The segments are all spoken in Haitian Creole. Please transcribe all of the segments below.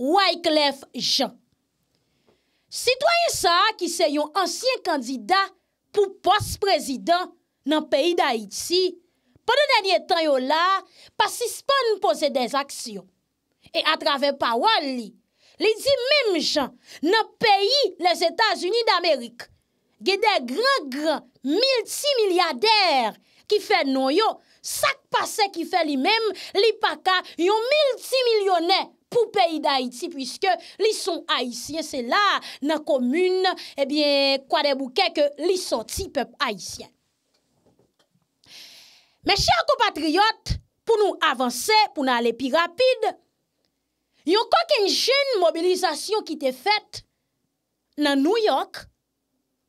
Wyclef Jean. Citoyen sa ki se yon ansyen kandida pou pos prezident nan peyi da Iti, pandan denye tan yo la, pasispan pou se dez aksyon. E atrave pa wali, li di menm Jean nan peyi les Etats-Unis d'Amerik. Ge de gran-gran, milti-milyader ki fe nou yo, sak pase ki fe li menm, li paka yon milti-milyoner. pou peyi da Haiti, pwiske li son Haitien, se la nan komune, ebyen eh kwa de bouke, ke li son ti pepe Haitien. Mè chè akou patriyot, pou nou avanse, pou nou ale pi rapide, yon kwa ke yon jen mobilizasyon ki te fèt nan New York,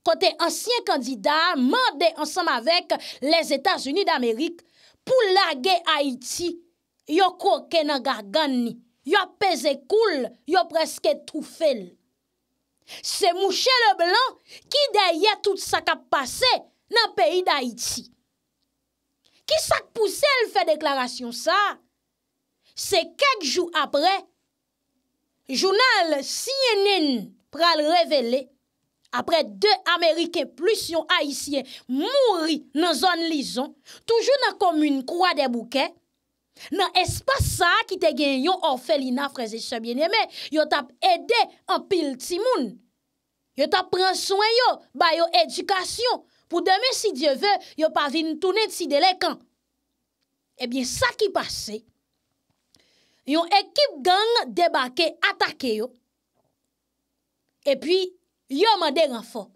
kote ansyen kandida, mande ansam avek les Etats-Unis d'Amerik, pou lage Haiti, yon kwa ke nan gargan ni. Yo peze koul, yo preske toufel. Se mouche le blan, ki deye tout sa kap pase nan peyi da Iti. Ki sa k pou se el fe deklarasyon sa? Se kek jou apre, jounal CNN pral revele, apre de Amerike plus yon Haitien mouri nan zon lison, toujou nan komoun kwa debouke, Nan es pa sa ki te gen yon Orfelina Frezeche bienye men, yon tap ede an pil ti moun. Yon tap pren soen eh yon, ba yon edukasyon. Pou deme si Djeve, yon pa vin toune ti delekan. Ebyen sa ki pase, yon ekip gang debake atake yon, epi yon mande renfor.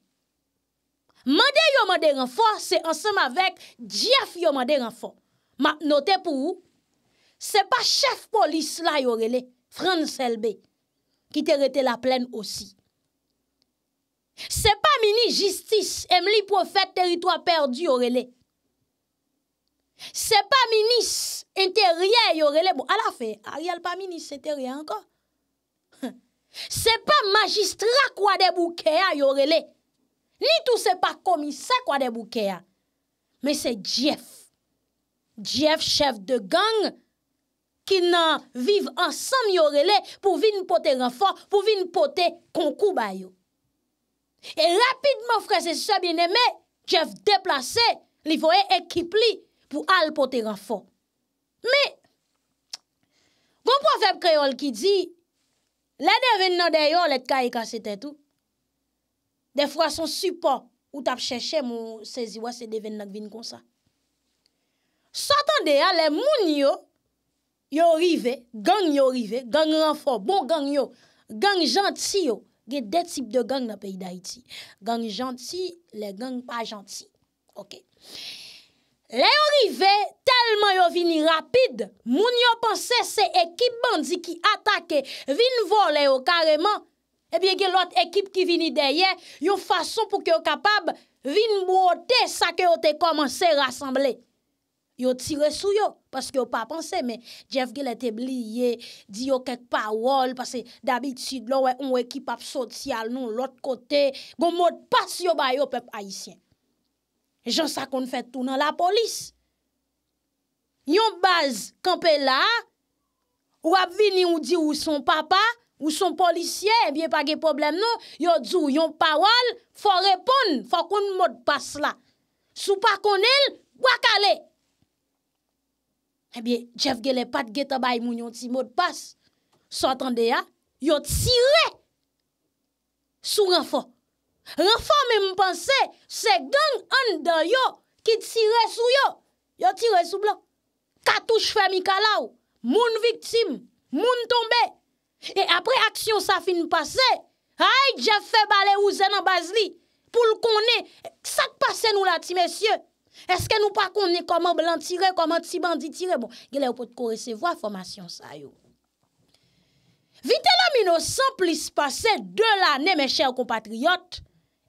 Mande yon mande renfor, se ansenm avek Djev yon mande renfor. Ma note pou ou? Se pa chef polis la yorele, Frans LB, ki te rete la plen osi. Se pa mini jistis, em li pou fet teritwa perdi yorele. Se pa mini ente rye yorele, ala bon, fe, a ryal pa mini, se te rye anko. Se pa magistra kwa de bouke ya yorele. Ni tou se pa komi se kwa de bouke ya. Me se jef. Jef chef de gang, ki nan viv ansam yorele pou vin pote ranfor, pou vin pote konkou bayo. E rapidman fre se sebyeneme, jef deplase li foye ekip li pou al pote ranfor. Me, goun profep kreol ki di, la devin nan deyo let kaye kase tetou, defwa son supo, ou tap cheshe mou sezi wase devin nan vin konsa. Sotan deya, le moun yo, Yo rive, gang yo rive, gang ranfor, bon gang yo, gang janti yo. Ge detip de gang na peyi da iti. Gang janti, le gang pa janti. Ok. Le yo rive, telman yo vini rapide, moun yo panse se ekip bandi ki atake, vin vo le yo kareman. E eh bie gen lot ekip ki vini deye, yo fason pou ki yo kapab, vin bo ote sa ke ote komanse rassemble. Yo tire sou yo, paske yo pa panse, men jef ge lete bliye, di yo kek pa wol, pase dabitid lo we onwe ki pap sot si al non lot kote, gon mod pas yo bayo pep Haitien. Jan sa kon fè tout nan la polis. Yon baz kampè la, wap vini ou di ou son papa, ou son polisye, ebyen pa ge problem nou, yo djou yon pa wol, fò repon, fò kon mod pas la. Sou pa kon el, wak ale. Ebiye, eh jef ge le pat ge tabay moun yon ti mod pas. So, atende ya, yo tire sou renfor. Renfor men mwen panse, se gang an dan yo ki tire sou yo. Yo tire sou blan. Katouche fe mikalaw, moun viktim, moun tombe. E apre aksyon sa fin passe. Ay, jef fe bale ouzen an baz li. Poul konen, sak pase nou la ti mesye. Eske nou pa kon ni koman blan tire, koman ti bandi tire? Bon, gele ou pot koresevo a fomasyon sa yo. Vite l'om inosan plis pase de la ne me chè ou kompatriot,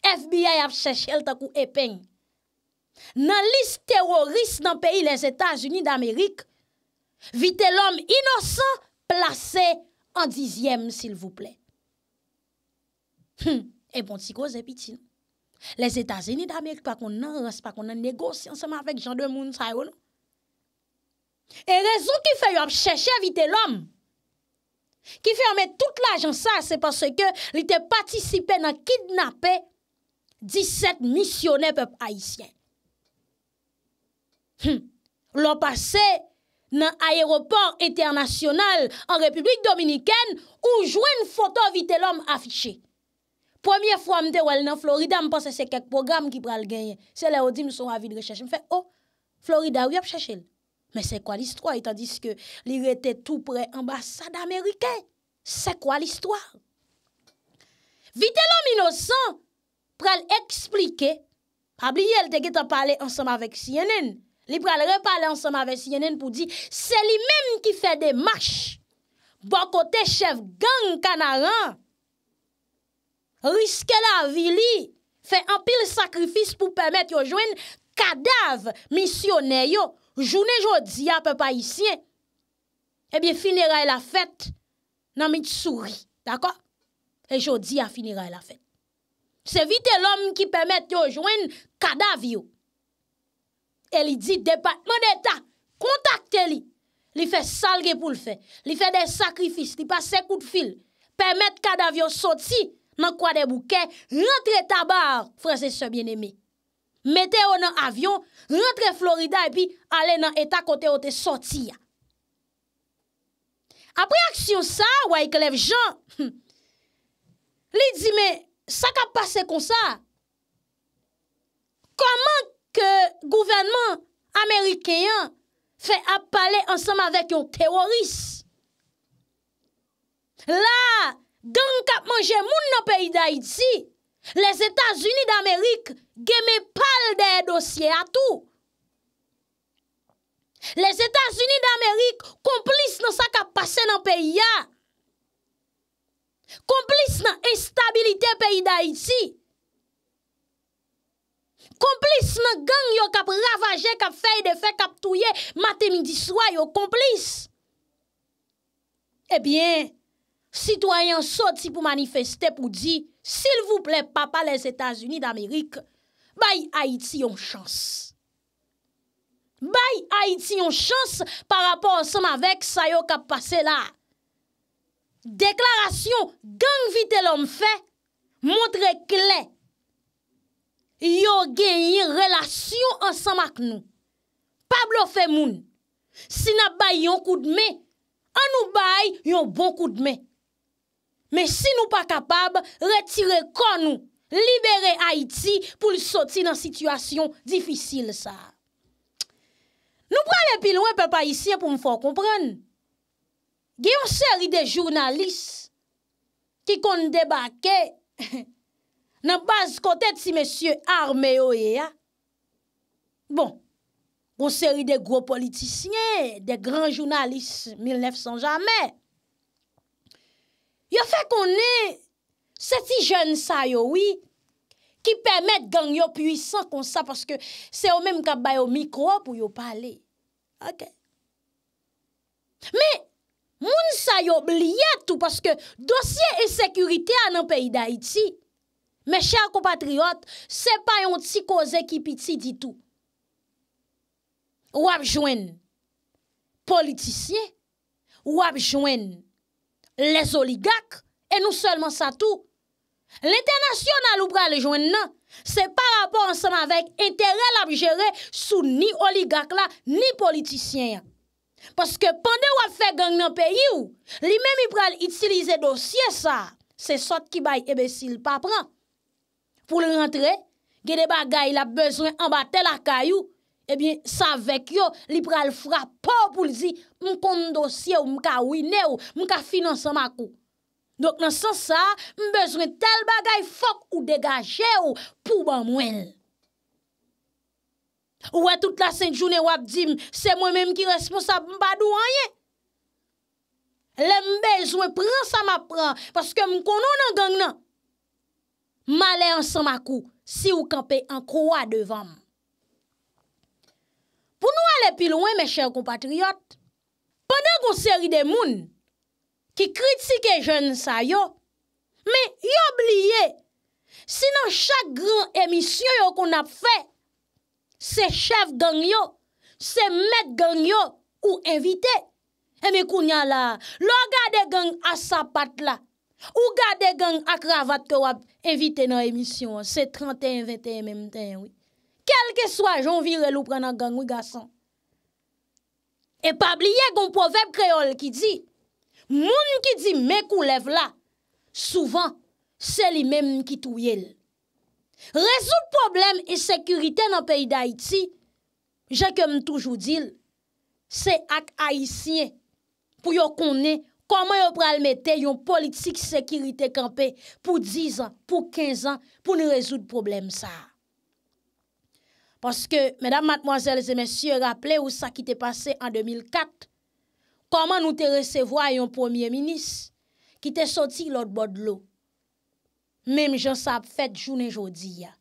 FBI ap chè chèl takou epen. Nan lis terorist nan peyi les Etats-Unis d'Amerik, vite l'om inosan plase an dizyem, sil vouple. E bon, ti goz epiti nou. Les Etats-Unis damèk pa kon nan respa, pa kon nan negosyan seman avèk jan de moun sa yo nou. E rezon ki fè yo ap chèche vite l'homme, ki fè yo met tout l'agenca, sepase ke li te patisipe nan kidnapè 17 misyonè pepe Haitien. Lo pase nan aéroport internasyonal an Republik Dominikèn ou jwèn fote vite l'homme afiche. Pwemye fwa mte wèl nan Florida, m panse se kek program ki pral genye. Se lè ou di m sou avi de rechèche, m fè, oh, Florida wè ap chèche lè. Mè se kwa l'histoire? Tandis ke li rete tout prè ambassade amerikè. Se kwa l'histoire? Vite lòm inosan, pral explike, pabli yè l teke te pale ansom avèk si yon en. Li pral repale ansom avèk si yon en pou di, se li mèm ki fè de mâch, bò bon kote chev gang kanaran, Riske la vi li... Fè anpil sakrifis pou pèmèt yo jwen... Kadav misyonè yo... Jounè jodi a pe pa isyen... Ebyè finirè la fèt... Nan mi tsouri... D'akò? E jodi a finirè la fèt... Se vitè l'om ki pèmèt yo jwen... Kadav yo... E li di depatman eta... Kontakte li... Li fè salge pou l'fè... Li fè de sakrifis... Li pasè kout fil... Pèmèt kadav yo soti... nan kwa de bouke, rentre tabar, freze se bien eme. Mete ou nan avyon, rentre Florida epi ale nan etat kote ou te sorti ya. Apre aksyon sa, waye klev jan, li di me, sa ka pase kon sa? Koman ke gouvenman amerikeyan fe ap pale ansam avèk yon teroris? La, gen kap manje moun nan peyi da itzi, les Etats-Unis d'Amerik gen me pal de dosye atou. Les Etats-Unis d'Amerik komplis nan sa kap pase nan peyi ya. Komplis nan estabilite peyi da itzi. Komplis nan gen yo kap ravaje kap fey de fey kap touye mate midi swa yo komplis. Ebyen, eh Citoyen soti pou manifeste pou di, s'il vous plè papa les Etats-Unis d'Amerik, bay Haiti yon chans. Bay Haiti yon chans pa rapor ansem avek sa yo kap pase la. Deklarasyon, gang vite l'om fe, montre kle, yo gen yon relasyon ansem ak nou. Pablo fe moun, sina bay yon kou d'me, anou bay yon bon kou d'me. Men si nou pa kapab, retire kon nou, libere Haiti pou li soti nan sitwasyon difisil sa. Nou pran le pilon pe pa isye pou m fò kompran. Gye yon seri de jounalis ki kon debake nan baz kote ti mesye arme yo e ya. Bon, yon seri de gro politisyen, de gran jounalis 1900 jamè. Yo fè konè seti joun sa yo wè ki pèmèd gang yo pwisan kon sa, pwèske se yo mèm ka bayo mikro pou yo pale. Ok. Mè, moun sa yo bliye tout, pwèske dosye e sekurite an an peyi da iti. Mè chè akou patriot, se pa yon ti koze ki piti ditou. Wap jwen politisye, wap jwen Les oligak, e nou selman sa tou. L'internasyonal ou pral jwen nan, se pa rapor ansem avèk enterrel ap jere sou ni oligak la, ni politisyen. Paske pande wap fè gang nan peyi ou, li men mi pral itilize dosye sa, se sot ki bay ebesil pa pran. Pou l rentre, gede bagay la bezwen ambate la kayou. Ebyen, eh sa vek yo, lipral fura pa pou li di mkon dosye ou mka ouine ou mka finanse ma kou. Dok nan san sa, mbezwen tel bagay fok ou degaje ou pou ban mwen. Ouwe tout la senjoune wak di m, se mwen menm ki responsab mba dou an ye. Le mbezwen pran sa ma pran, paske mkon nou nan gang nan. Ma le ansan ma kou, si ou kampe an kouwa devan m. Ou nou alè pil wè mè chèv kompatriot, pwèdè kon sèri dè moun ki kritike jèn sa yo, mè yo obliye, sinan chak gran emisyon yo kon ap fè, se chèv gang yo, se mèk gang yo, ou evite, eh mè koun nyan la, lo gade gang asapat la, ou gade gang akravat ke wap evite nan emisyon, se 31-21 mèm ten wè. kelke swa joun virel ou prenan gangwe gason. E pabliye goun poveb kreol ki di, moun ki di mek ou lev la, souvan, se li menm ki touyel. Rezout problem e sekurite nan peyi da iti, jè kem m'm toujou dil, se ak a isye pou yo konen koman yo pralmete yon politik sekurite kampe pou 10 an, pou 15 an, pou nou rezout problem sa a. Parce que, mesdames, mademoiselles et messieurs, rappelez ou sa ki te passe en 2004. Koman nou te resevoye yon premier ministre ki te soti l'autre bord de l'eau. Meme jen sa ap fète jounen jodi ya.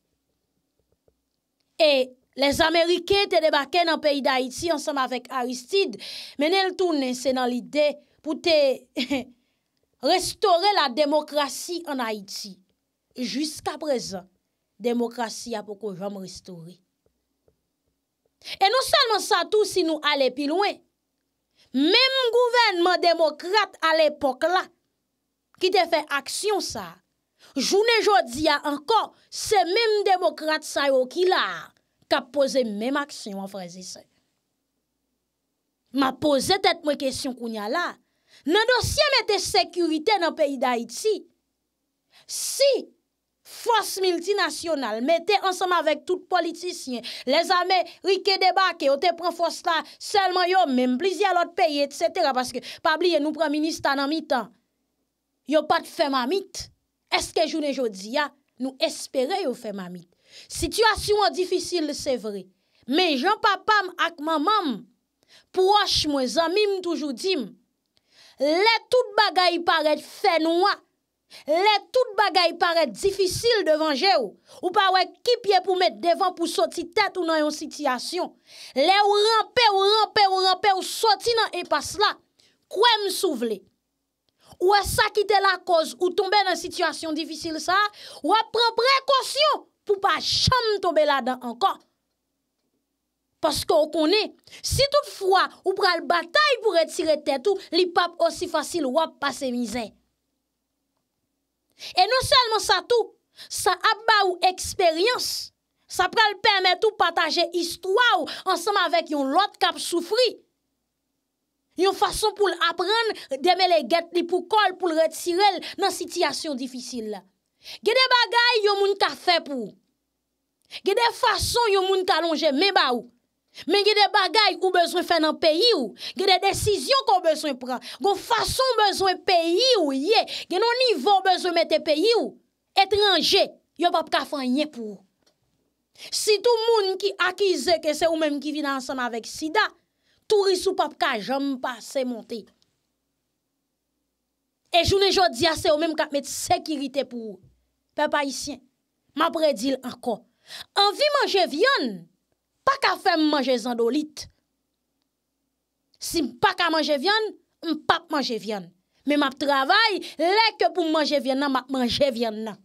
Et les Amériques te debakè nan peyi d'Haïti ensem avèk Aristide, men el toune se nan l'idé pou te restaure la demokrasi an Haïti. Jusk aprezen, demokrasi apou kou jom restaure. E nou salman sa tou si nou ale pi lwen. Mem gouvenman demokrate al epok la, ki te fe aksyon sa, jounen jodi ya ankon, se mem demokrate sa yo ki la, ka pose mem aksyon an frazi se. Ma pose tet mwen kesyon koun ya la, nan dosye mette sekurite nan peyi da iti. Si, fos multinasyonal, mette ansama vek tout politisyen, le zame rike debake, ote pran fos la, selman yo, menm plizi alot peyi, et cetera, paske pabli ye nou pran ministan an mi tan, yo pat fè mamit, eske jounen jodi ya, nou espere yo fè mamit. Sityasyon an difisil se vre, men jan papam ak mamam, proche mwen, zami m toujou dim, le tout bagay paret fè noua, Le tout bagay paret Difisil devanje ou Ou pa wek kipye pou met devan Pou soti tet ou nan yon sityasyon Le ou rampè ou rampè ou rampè Ou soti nan epas la Kwen m souvle Ou asakite la koz Ou tombe nan sityasyon difisil sa Ou ap pren prekosyon Pou pa chanm tobe la dan anka Paske ou konè Si tout fwa ou pral batay Pou retire tet ou Li pap osi fasil ou ap pase mizè E non selman sa tou, sa ap ba ou eksperyans, sa pral pweme tou pataje istwa ou ansanm avek yon lot kap soufri. Yon fason pou l apren deme le get li pou kol pou l retirel nan sityasyon difisil la. Gede bagay yon moun ka fe pou. Gede fason yon moun ka longe me ba ou. Men gen de bagay ou bezwen fè nan peyi ou, gen de desisyon kon bezwen pran, kon fason bezwen peyi ou ye, gen nou nivou bezwen mette peyi ou, etranje, yo papka fanyen pou ou. Si tou moun ki akize ke se ou menm ki vi dansan avek sida, tou risou papka jom pa se monte. E jounen jodi ase ou menm ka mette sekirite pou ou. Pe pa isyen, ma predil anko. Anvi manje vyon, pa ka fèm manje zan do lit. Si m pa ka manje vyon, m pa manje vyon. Me map travay, lè ke pou manje vyon nan, ma manje vyon nan.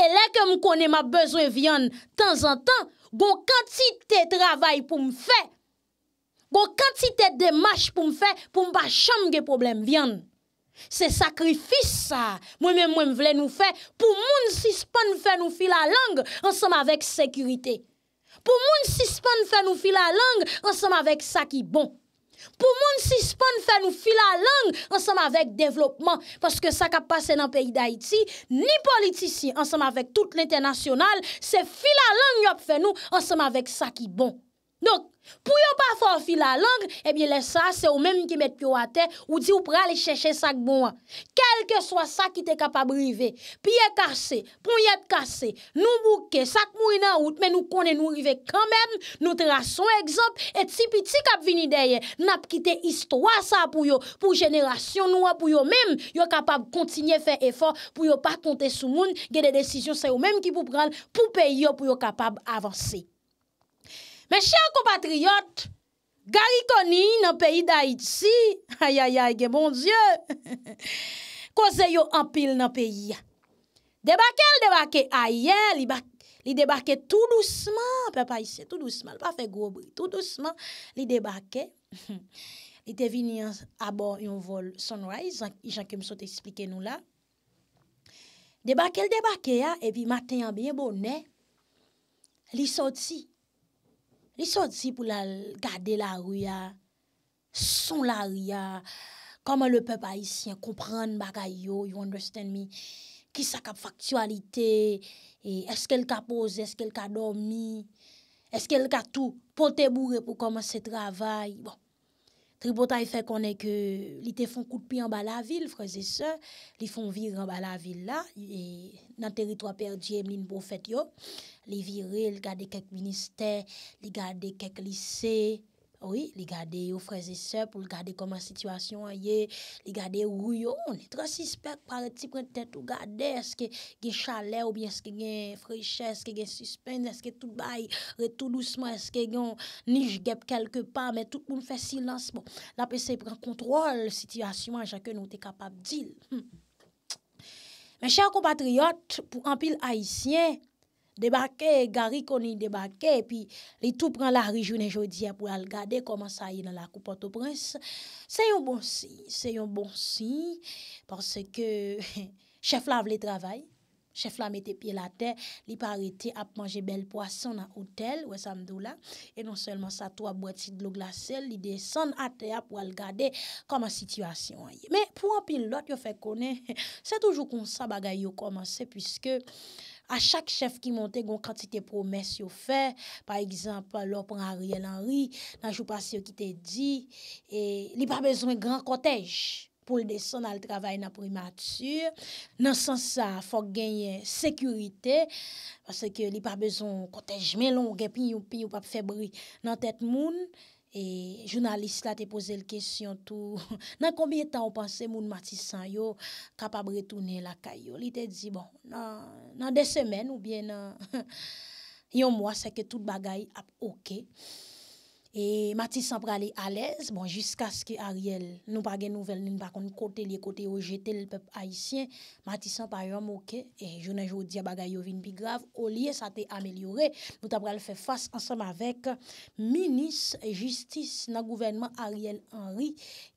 E lè ke m konè ma bezwe vyon, tan zan tan, bon kantite travay pou m fè, bon kantite demach pou m fè, pou m ba chanm ge problem vyon. Se sakrifis sa, mwen mwen m vle nou fè, pou moun sispan fè nou fi la lang ansam avèk sekurite. pou moun si span fè nou fila lang, ansem avèk sa ki bon. Pou moun si span fè nou fila lang, ansem avèk devlopman, paske sa ka pase nan peyi da iti, ni politisi, ansem avèk tout l'internasyonal, se fila lang nyop fè nou, ansem avèk sa ki bon. Dok, Pou yo pa forfi la lang, ebye le sa, se ou menm ki met pyo a te, ou di ou pra li cheshe sak bon an. Kelke swa sa ki te kapab rive, piye kase, pon yet kase, nou bouke, sak mou ina out, men nou konen nou rive kanmen, nou tra son egzop, et si piti kap vini deye. Nap kite istwa sa pou yo, pou jenerasyon nou an, pou yo menm, yo kapab kontinye fe efor, pou yo pa konten sou moun, ge de desisyon se ou menm ki pou pran, pou pe yo pou yo kapab avanse. Mè chè an kompatriyot, gari koni nan peyi da itsi, ayayayge, bon zye, koze yo ampil nan peyi. Debake l debake, ayè, li debake tout douceman, pe pa isye tout douceman, l pa fe grobou, tout douceman, li debake, li te vini an abon yon vol sunrise, i jan kem sote eksplike nou la. Debake l debake, e vi maten yon biye bonè, li soti, Li sot si pou la gade la ouya, son la ouya, koman le pe pa isyen, kompran bagay yo, you understand mi, ki sa kap faktualite, eske l ka pose, eske l ka dormi, eske l ka tou, pote bourre pou koman se travay, bon, Tribotay fè konè ke li te fon koutpi an bala vil, freze se, li fon vir an bala vil la, nan teritwa perdiye mlin bo fèt yo, li viril, li gade kek minister, li gade kek lisey. Ou yi, li gade yo fraze sep ou li gade koman situasyon a ye, li gade ou yi yon, li tre sispek pa re ti prentet ou gade, eske gen chale ou bien eske gen friches, eske gen suspens, eske tout bay, re tout lousman, eske gen nij gep kelke pa, men tout moun fè silans, bon, la pe se pren kontrol situasyon an jake nou te kapab dil. Hmm. Men chèr kompatriot, pou ampil haisyen, debake, gari koni debake, pi li tou pran la ri jounen joudi apwa al gade, koman sa yon la koupote ou prins, se yon bon si, se yon bon si, parce ke, chef la vle travay, chef la mette pi la te, li parete ap manje bel poason nan hotel, wè samdou la, e non selman sa to a bwati dlo glase, li desen ate apwa al gade, koman situasyon a ye. Men, pou an pil lot, yo fè konen, se toujou konsa bagay yo komanse, pwiske, A chak chef ki monte goun kantite promes yo fe, par egzamp, lopan a riyen an ri, nan jou pas yo ki te di, li pa bezon gran kotej pou l'deson al travay nan primatur, nan san sa fok genyen sekurite, pase ke li pa bezon kotej men longe, piyoun piyoun pap febri nan tet moun, E jounalist la te pose l kesyon tou, nan kombye tan ou panse moun matisan yo kapab retounen la kayo. Li te di bon, nan de semen ou bien yon mwa seke tout bagay ap oke. E mati san prale alez, bon, jiska skè Ariel, nou pa gen nouvel, nou pa kon kote li, kote o jete l pep aisyen, mati san pa yon mokè, e jounen joudi a bagay yovin pi grav, o liye sa te amelyore, bouta prale fe fase ansam avek, minis justice nan gouvenman Ariel Henry,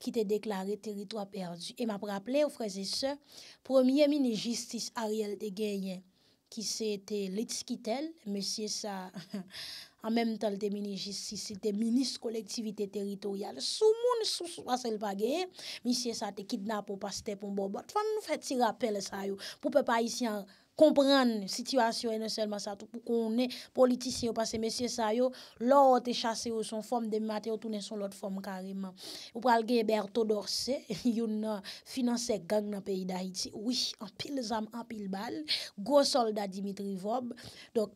ki te deklare teritoa perdi. E ma praple ou freze se, promye minis justice Ariel te genyen. ki se te lits ki tel, mesye sa, an menm tal te mini jissi, se te minis kolektivite teritorial, sou moun sou sou asel bagye, mesye sa te kidnap ou pas te pou mbobot, fan nou fè ti rapel sa yo, pou pe pa isi an, kompren situasyon ene non selman sa, pou konen politisyon, pasen mesye sa yo, lor te chase yo son form demi mati, yo toune son lot form karima. Ou pral geber to dorsi, yon finanse gang na peyi da iti, wish, anpil zam, anpil bal, gwo solda Dimitri Vob, dok,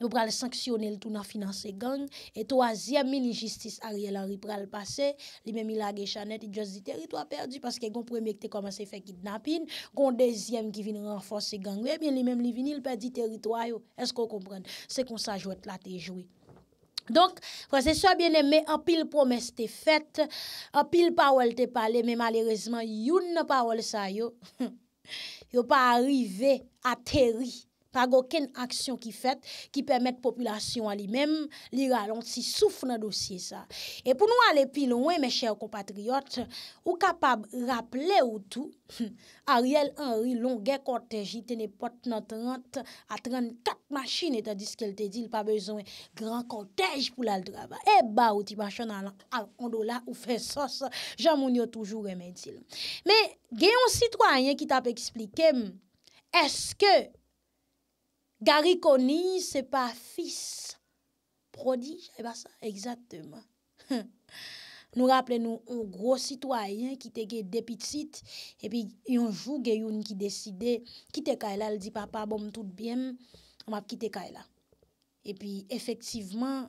nou pral sanksyonel tou nan finanse gang, e to azyem mi li jistis a rielan rip pral pase, li men mi lage chanet, i djoz di teritwa perdi, paske kon premiye ki te komanse fe kidnapin, kon dezyem ki vin renfonse gang, e bien li men li vinil perdi teritwa yo, esk kon kompren, se kon sa jwet la te jwi. Donk, kwa se sa biene me, apil promes te fet, apil pa wale te pale, men malerezman youn na pa wale sa yo, yo pa arive a teri, Pag okèn aksyon ki fèt, ki pèmèt populasyon a li mèm, li ralonsi souf nan dosye sa. E pou nou alè pilonwen, mè chèr kompatriot, ou kapab rap lè ou tou, Ariel Henry longè kontèjit tenè pot nan 30 a 34 mashine, tè diske l tè dil pa bezon gran kontèj pou l al draba. E ba ou ti machè nan al kondola ou fè sos, jan moun yo toujou remèdil. Mè gen yon sitwanyen ki tap eksplike, eske, Gari koni se pa fis prodige. E eh ba sa? Eksateman. Nou raple nou un gros sitwayen ki te ge depitit. E pi yon jou ge yon ki deside. Kite kaila bon, li di papa bom tout biem. An ap kite kaila. E pi efektiveman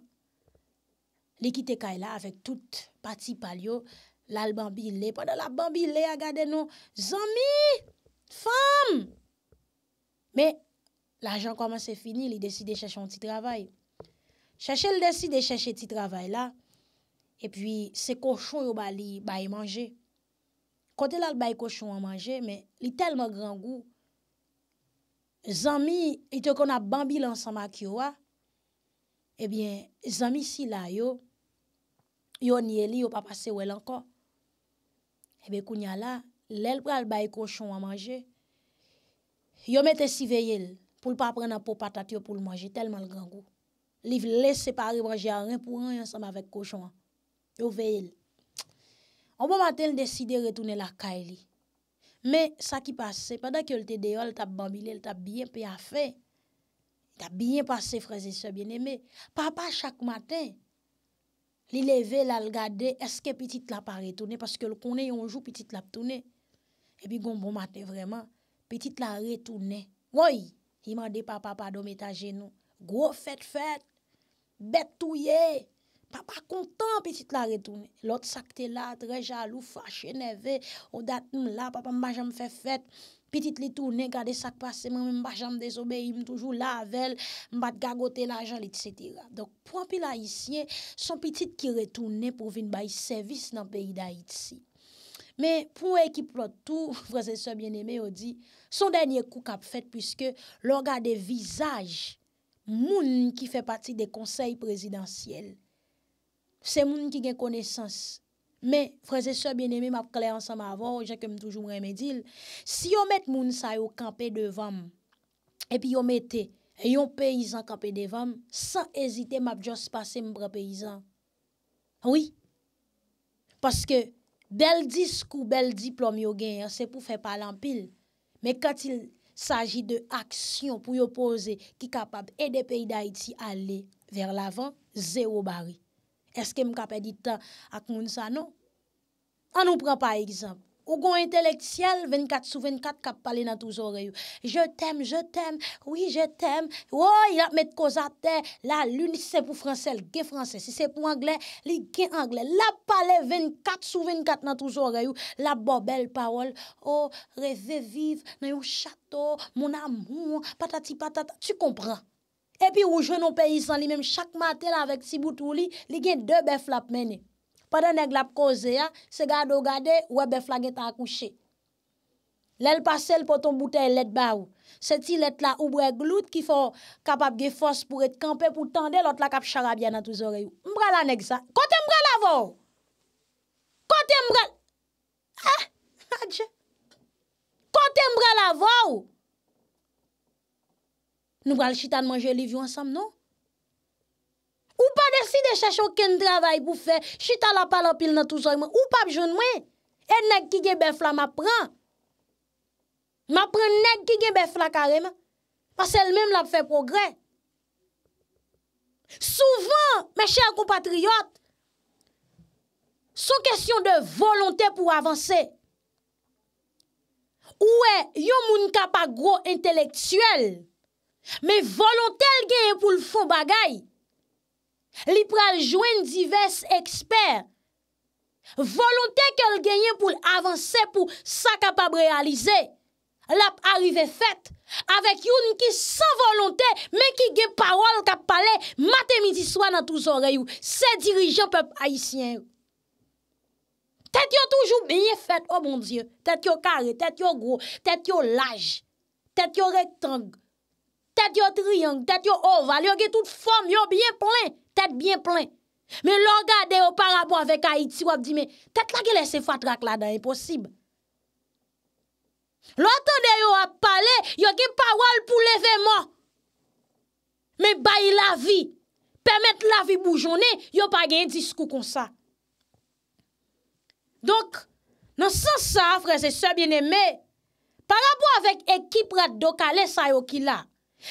li kite kaila avèk tout pati palyo. Lal bambi le. Padal la bambi le agade nou zami. Fem. Me. Me. la ajan koman se fini li desi de chache an ti travay. Chache li desi de chache ti travay la, e pi se koshon yo ba li ba e manje. Kote la l bay koshon an manje, men li telman gran gou. Zami, ito kon ap bambi lansan mak yo wa, e eh bin, zami si la yo, yo niye li yo pa pase wel anko. E eh be kounya la, l el pra l bay koshon an manje, yo mette si veye l, pou l pa pren nan pou patat yo pou l manje, telman l gangou. Li v lese pari, wajè a ren pou an, yansanm avèk koshon an. Yo vey el. An bon maten, l deside retounen la ka e li. Me, sa ki pase, padak yo l te deyo, l tap bambile, l tap bien pe a fe. Ta bien pase, fraze se bien eme. Pa pa chak maten, li leve l al gade, eske pitit la pa retounen, paske l konen yon jou, pitit la ptounen. E bi gon bon maten, vreman, pitit la retounen. Woy! Iman de pa pa pa do metaje nou, gro fet fet, bet touye, pa pa kontan petite la retoune. Lot sakte la, tre jalou, fache neve, ou dat nou la, pa pa mba jam fe fet, petite li toune, gade sakpase, mba jam dezobe, im toujou lavel, mba gagote la janle, etc. Dok pwampi la itsyen, son petite ki retoune pou vin bayi servis nan peyi da itsyen. Men pou e ki plot tou, Fr. Bien-Aimé ou di, son denye kou kap fet pwiske lor ga de vizaj moun ki fe pati de konsey prezidentiyel. Se moun ki gen koneysans. Men Fr. Bien-Aimé map kle ansan ma vò, ou jè kem toujou mwen medil, si yo met moun sa yo kampe devam epi yo mette e yon peyizan kampe devam, san ezite map jòs pase mwen prepeyizan. Oui. Paske Bel disk ou bel diplomi yo gen, se pou fe palan pil. Me katil saji de aksyon pou yo pose ki kapab e de peyi da iti ale ver lavan, zero bari. Eske m kapè di tan ak moun sa nou? An nou pren pa ekzamp. Ou gon inteleksyel, 24 sou 24 kap pale nan touz orayou. Je t'em, je t'em, oui je oh, t'em, woy la met kozate, la lunise pou fransele, ge fransele, si se pou angle, li gen angle. La pale 24 sou 24 nan touz orayou, la bobel pawol, o, oh, reze vive, nan yo chato, mon amou, patati patata, tu kompran. E pi ou jenon peyizan li, mem chak mate la vek si boutou li, li gen de beflap meni. Padè nè glap koze ya, se gado gade, wè be flage ta akouche. Lè l'pase l pou ton boutè lèd bè ou. Se ti lèd la ou bre glout ki fò kapap ge fòs pou ete kampe pou tende, lòt la kap chara bè nan touz ore ou. Mbra la nèk sa. Kote mbra la vò ou? Kote mbra... Ha? Ha dje? Kote mbra la vò ou? Nou mbra l chitan manje livyou ansam nou? Ou pa desi de chache okken dravay pou fe, chita la pala pil nan touzoyman, ou pa joun mwen, et nek ki gen bef la ma pran. Ma pran nek ki gen bef la kareman, pas el mèm la pou fe progrè. Souvan, me chè a kompatriot, sou kèsyon de volontè pou avansè. Ouè, yon moun ka pa gro inteleksyèl, me volontèl genye pou l'fou bagay, Li pral jwen divers eksper Volontè ke l genyen pou avanse Pou sa kapab realize Lap arrive fèt Avèk yon ki san volontè Mè ki gen parol kap pale Mate midi swan nan touz orè yon Se dirijen pep haisyen Tèt yo toujou biye fèt Tèt yo kare, tèt yo gro Tèt yo laj Tèt yo rektang Tèt yo triyong, tèt yo oval Yo gen tout fòm, yo biye plè Tet bien plen. Men longa de yo parabo avèk Haiti wap di men, tet la ki lese fatrak la dan, imposib. Lontan de yo wap pale, yo gen parwal pou leve man. Men bayi la vi, pemet la vi bou jounen, yo pa gen diskou konsa. Donk, nan san sa, prese se bien eme, parabo avèk ekip rat do, kale sa yo ki la,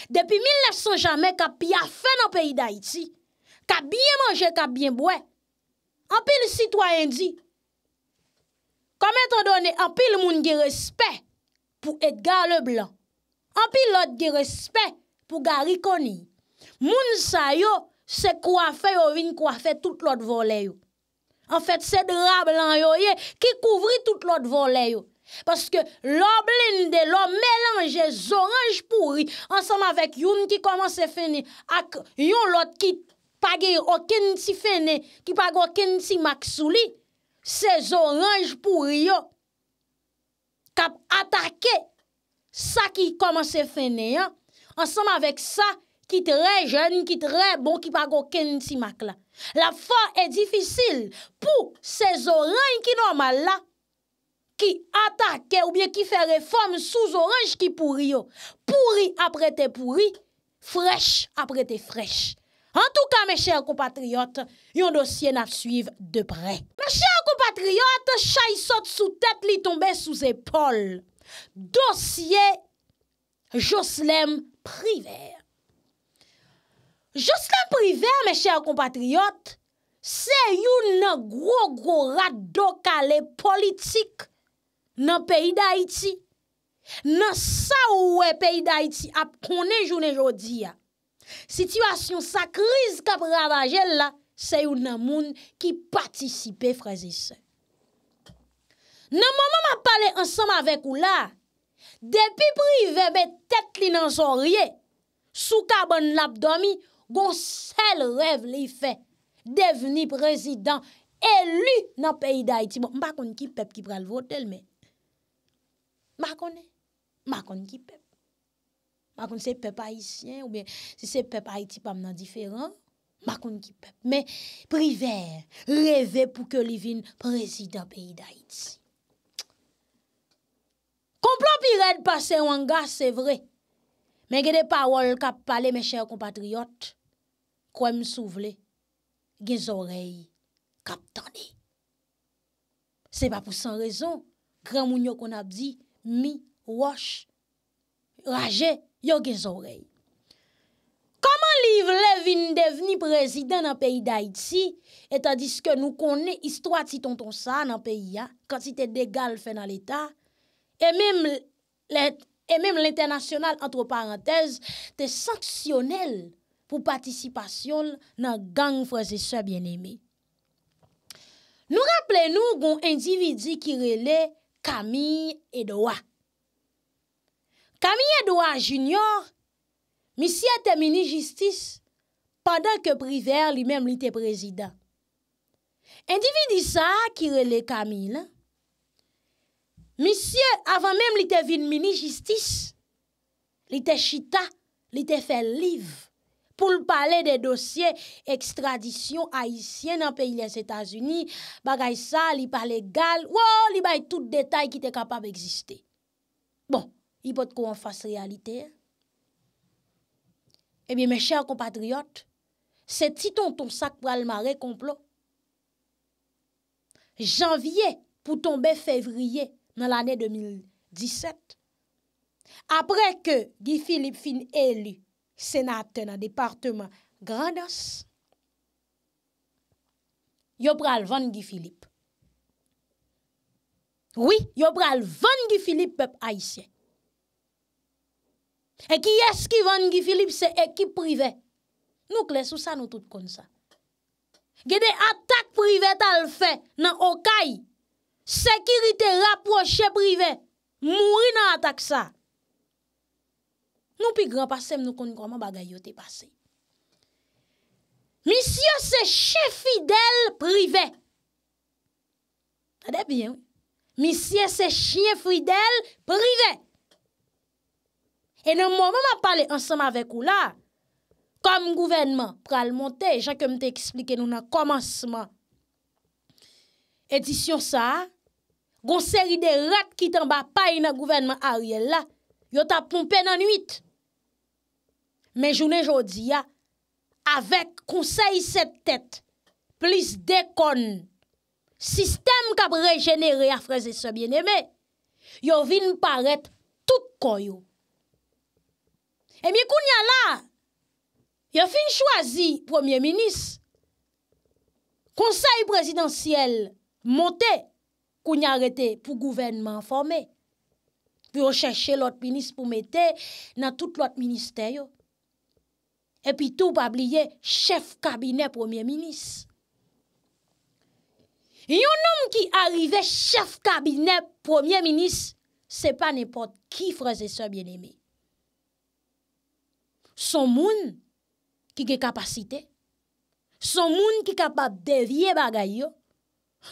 depi 1900 jamè, kapi afe nan peyi d'Haïti, ka byen manje, ka byen bwe. Anpil sitwayen di, koment an donen, anpil moun di respet pou Edgar le Blanc. Anpil lot di respet pou Gary Connie. Moun sa yo se kwafe yo vin kwafe tout lot voley yo. Anfet se dra blan yo ye ki kouvri tout lot voley yo. Paske lo blinde, lo melange zoranj pouri ansam avèk youn ki komanse feni ak youn lot kit Page o ken ti fene, ki pag o ken ti mak sou li, sez oranj pou riyo, kap atake sa ki komanse fene, ansem avek sa ki tre jen, ki tre bon, ki pag o ken ti mak la. La fa e difisil pou sez oranj ki normal la, ki atake ou bie ki fere fom souz oranj ki pou riyo, pou riy apre te pou riy, frech apre te frech. En tou ka, me chèr kompatriot, yon dosye naf suiv depre. Me chèr kompatriot, chay sot sou tèt li tombe sou zépol. Dosye Joslem Privé. Joslem Privé, me chèr kompatriot, se yon nan gro-gro rado ka le politik nan peyi da iti. Nan sa ou we peyi da iti ap konen jounen jodi ya. Sitywasyon sa kriz kap rada jel la, se yon nan moun ki patisipe frazi se. Nan moun moun ap pale ansanm avek ou la, depi privebe tet li nan son rye, sou ka bon lap domi, goun sel rev li fe, deveni prezident, elu nan peyi da iti moun. Mba kon ki pep ki pral votel men. Mba kon e, mba kon ki pep. Makoun se pep Haitien ou bien se se pep Haiti pa mna diferan. Makoun ki pep. Men priver, reve pou ke li vin prezida peyi da Haiti. Komplop iret pa sen wanga se vre. Men gede pa wol kap pale men chèr kompatriot. Kwa m souvle, gen zorey, kap tane. Se pa pou san rezon, kre moun yo kon ap di, mi, wosh, raje. Yo ge zorey. Koman li vle vin deveni prezident nan peyi da iti, etadis ke nou kone istwa titon ton sa nan peyi ya, kantite degal fe nan l'Etat, e mem e l'internasyonal antroparentez, te saksyonel pou patisipasyon nan gang freze se bien eme. Nou rappele nou goun endividi ki rele Kami Edouak. Kamil Edouard Junior misye te mini-jistis padan ke priver li menm li te prezident. Endivi di sa ki rele Kamil, misye avan menm li te vin mini-jistis, li te chita, li te fe liv, pou l pale de dosye ekstradisyon haisyen nan peyi les Etats-Unis, bagay sa li pale gal, wou, li bay tout detay ki te kapab egziste. Bon. I pot kou an fase realite. E eh bi men chèr kompatriot, se ti ton ton sak pral ma rekomplo, janvye pou tombe fevriye nan l'anè 2017, apre ke gifilip fin elu senate nan departement grandos, yo pral van gifilip. Oui, yo pral van gifilip pep aisyen. Eki eski van gifilip se ekip prive. Nou kles ou sa nou tout kon sa. Gede atak prive tal fe nan okay. Sekirite raproche prive. Mouri nan atak sa. Nou pi grap asem nou kon koman bagay yo te pase. Misye se che fidel prive. Adep yon. Misye se che fidel prive. E nan mwen mwen mwen pale ansanm avek ou la, kom gouvenman, pral monte, jake mte eksplike nou nan komansman. Edisyon sa, gonseri de rat ki tan ba pay nan gouvenman a ou ye la, yo ta pompe nan 8. Men jounen jodi ya, avek konsey set tèt, plis dekon, sistem kab rejene rey afreze se bien eme, yo vin paret tout kon yo. E mi kou nye la, yo fin chwazi premier-ministre. Konseil prezidentiel monte, kou nye arete pou gouvernement formé. Pyo chèche lot-ministre pou mette nan tout lot-ministère yo. E pi tou pa bliye, chef kabinet premier-ministre. Yon nom ki arrive chef kabinet premier-ministre, se pa nepot ki freze se bien-aimé. Son moun ki ge kapasite, son moun ki kapap devye bagay yo,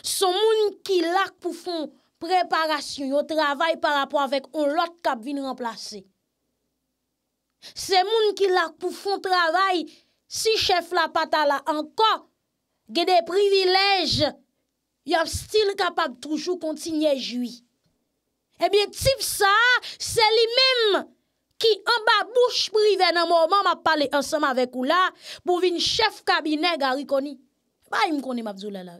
son moun ki lak pou fon preparasyon yo travay par apwa vek on lot kap vin remplase. Se moun ki lak pou fon travay, si chef la patala anko, ge de privilej, yo stil kapak toujou kontinye jwi. Ebyen tip sa, se li mem anko, ki an ba bouch prive nan mouman ma pale ansanm avek ou la, pou vin chef kabine gari koni. Ba yon koni ma vzou lè lè.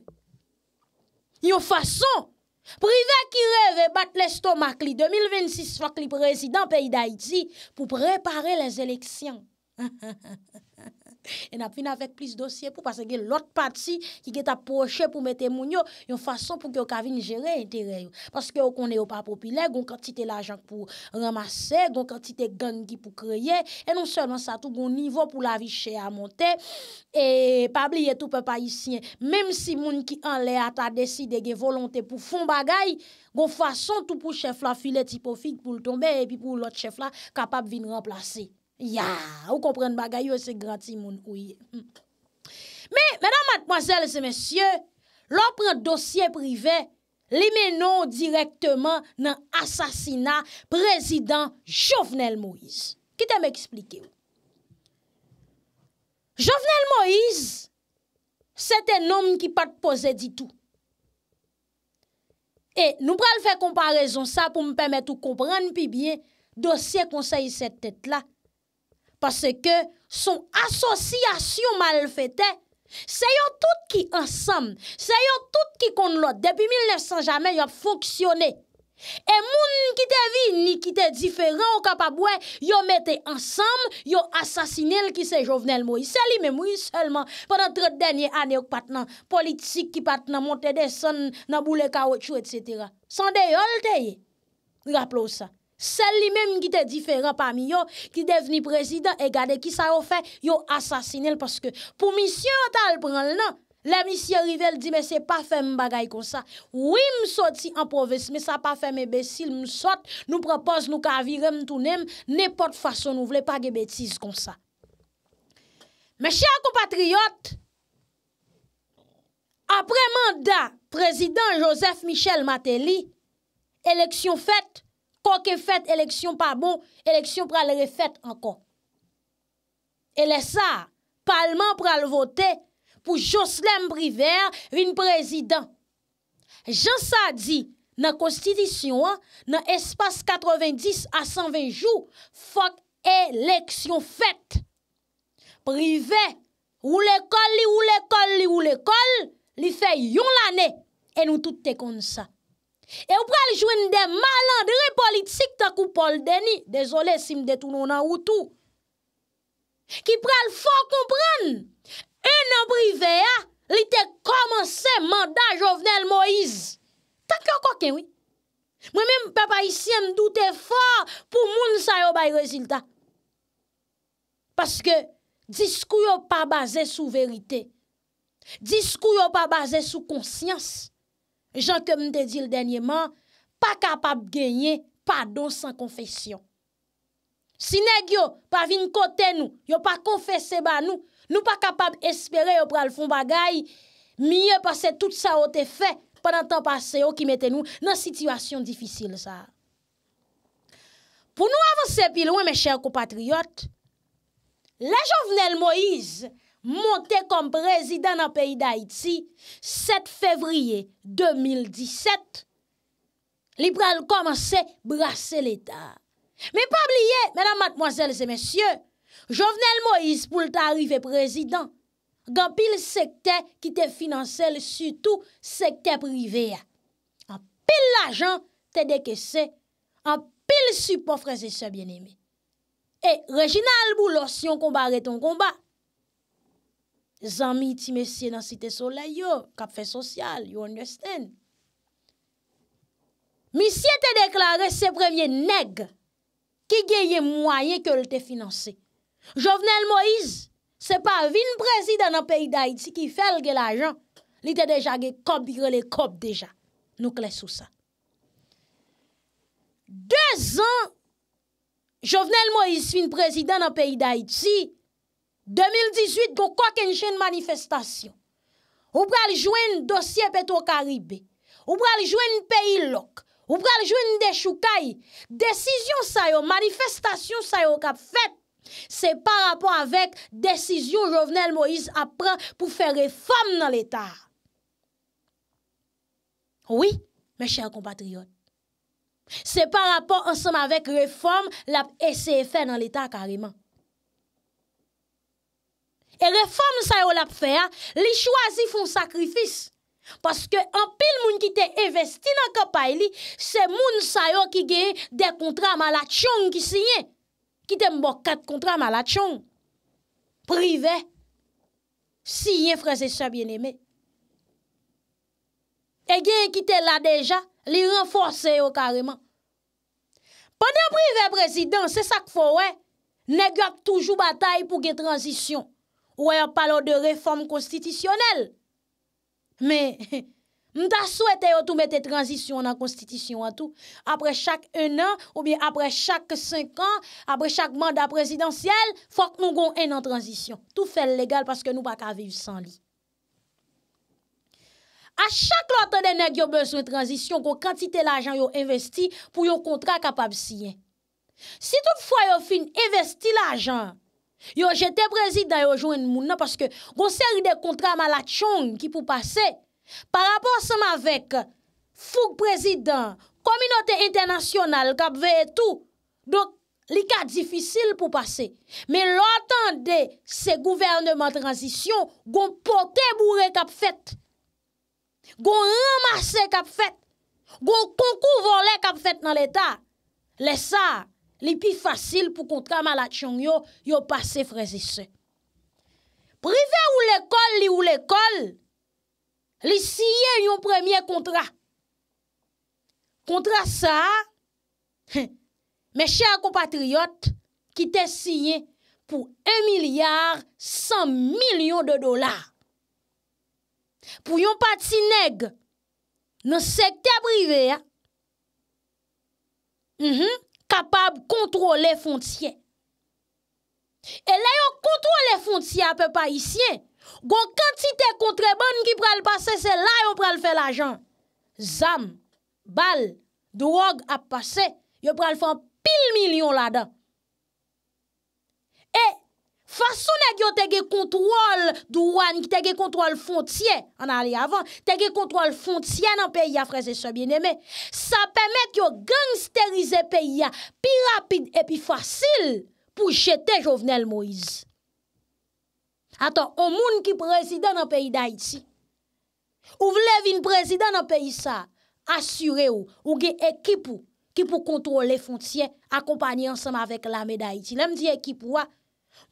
Yon fason, prive ki revè bat lè stomak li 2026 fak li prezidant peyi d'Haïti pou prepare les eleksyon. En ap vin avèk plis dosye pou Pase gen lòt pati ki gen ta poche pou mète moun yo Yon fason pou ki yo kavine jere entere yo Pase ki yo konè yo pa popile Gon kantite l'ajank pou ramase Gon kantite gangi pou kreye En nou sè nan sa tou gon nivou pou la vi chè a montè E pabli yetou pe pa isyen Mem si moun ki an lè ata deside gen volontè pou fon bagay Gon fason tou pou chèf la filè tipofik pou l'tombe E pi pou lòt chèf la kapab vin remplase Ya, ou kompren bagay yo se granti moun kouye. Me, mèdame, mademoiselles et messieurs, lò pre dosye privè, li menon direktyman nan asasina prezident Jovenel Moïse. Kitè mè eksplike ou? Jovenel Moïse, sete nom ki pat pose ditou. E, nou pral fè komparèzon sa pou mè pèmèt ou kompran pi bie dosye konseye sete tèt la Pase ke son asosyasyon mal fete, se yon tout ki ansam, se yon tout ki kon lot, depi 1900 jamen yon foksyone. E moun ki te vi ni ki te diferan ou kapabwe, yon mette ansam, yon asasine l ki se jovenel mou. Se li memou yon selman, pwantre denye ane yon pat nan politik ki pat nan monte de son nan boule kawet chou et setera. San de yon te yon, graplo sa. Sel li menm ki te diferan pa mi yo, ki deveni prezident, e gade ki sa yo fe, yo asasine l, paske pou misyon tal pran l nan, la misyon rive l di, me se pa fe m bagay kon sa. Ouim sot si anpovesme, sa pa fe m ebesil, m sot, nou propose nou kavirem tou nem, nepot fason nou vle pa ge betiz kon sa. Me chè akou patriyot, apre manda, prezident Joseph Michel Mateli, eleksyon fèt, fòk e fèt eleksyon pa bon, eleksyon pral re fèt ankon. E lè sa, palman pral votè, pou Joslem Priver, vin prezident. Jan sa di, nan konstidisyon, nan espas 90 a 120 jou, fòk e leksyon fèt. Priver, ou l'ekol li ou l'ekol li ou l'ekol, li fè yon l'anè, e nou tout te kon sa. E ou pral jwen de malandre politik ta kou Paul Denis. Desole si m detounou nan woutou. Ki pral fò kompran. E nan briveya, li te komanse manda Jovenel Moïse. Tak lò koken wè. Mwen mèm pepa isyen doute fò pou moun sa yo bay rezultat. Paske diskou yo pa baze sou verite. Diskou yo pa baze sou konsyans. Jan ke m te di l denye man, pa kapab genye, pa don san konfesyon. Si neg yo pa vin kote nou, yo pa konfese ba nou, nou pa kapab espere yo pral fon bagay, mi yo pase tout sa o te fe, panan tan pase yo ki mette nou nan sitwasyon difisil sa. Po nou avanse pilon, me chèr ko patriyot, la jovnel Moïse, Montè kom prezidè nan peyi d'Haïti, set fevriye 2017, li pral komanse brase l'Etat. Me pa bliye, menan matmoazèl se mèsyè, jovnel Moïse pou l'ta arrive prezidè, gan pil sekte ki te finanselle su tout sekte prive ya. An pil lajan te deke se, an pil su pofreze se bienemè. E, rejina albou lò si yon kombare ton komba, Zanmi ti mesye nan site solay yo, kapfe sosyal, you understand. Misye te deklare se prevye neg, ki geye mwaye ke lte finanse. Jovenel Moïse se pa vin prezid an apayi da iti ki fel ge la jan, li te deja ge kop, biro le kop deja. Nou klesou sa. Dez an, Jovenel Moïse vin prezid an apayi da iti, 2018 go kok en jen manifestasyon. Ou pral jwen dosye peto karibè. Ou pral jwen peyi lok. Ou pral jwen de choukay. Desisyon sayo, manifestasyon sayo kap fet. Se par rapor avek desisyon Jovenel Moïse apre pou fe reform nan l'Etat. Oui, mes chers compatriotes. Se par rapor ansenm avek reform la SFN nan l'Etat karimè. E reform sa yo la pfea, li chwazi fon sakrifis. Paske an pil moun ki te investi nan kapay li, se moun sa yo ki geye de kontra mala tchong ki sinye. Ki te mbo kat kontra mala tchong. Prive, sinye freze sa bieneme. E geye ki te la deja, li renforse yo kareman. Pan de prive prezident, se sak fo we, ne gwa toujou batay pou gen transisyon. Ou e yon palo de reforme konstitisyonel. Men, mta sou ete yo tou mette tranjisyon nan konstitisyon an tou. Apre chak en an, ou bien apre chak 5 an, apre chak manda prezidansyel, fok nou gon en nan tranjisyon. Tou fel legal, paske nou pa ka vive san li. A chak lote dene gyo bezon tranjisyon, kon kantite la ajan yo investi, pou yon kontra kapab siyen. Si tout fwa yo fin investi la ajan, Yo jete prezident yo jwen mounan Paske gonseri de kontra malachon Ki pou pase Parapos seman vek Fouk prezident Komunote internasyonal Kapve etou Lika difisil pou pase Me lotan de se gouvernement Transisyon Gon pote bourre kapfet Gon ramase kapfet Gon konkou volen kapfet nan leta Lesa Li pi fasil pou kontra malat chon yo, yo pase frezise. E prive ou l'ekol li ou l'ekol, li siye yon premye kontra. Kontra sa, meche akou patriyot, ki te siye pou 1 milyar 100 milyon de dolar. Pou yon pati neg, non sekte a prive ya. Mh mh, kapab kontrole fontyen. E la yon kontrole fontyen apè pa isyen, gon kantite kontrebon ki pral pase, se la yon pral fè la jan. Zam, bal, drog ap pase, yon pral fè pil milyon la dan. E, Fasonè ki yo tege kontrol douran, ki tege kontrol fontien, an a li avan, tege kontrol fontien nan peyi a freze sobyenemè, sa pèmè ki yo gangsterize peyi a pi rapide e pi fasil pou jete jovenel Moïse. Atan, o moun ki prezident nan peyi da iti, ou vle vin prezident nan peyi sa, asyre ou, ou ge ekipou ki pou kontrol le fontien akompany ansam avèk lame da iti. Nem di ekipou a,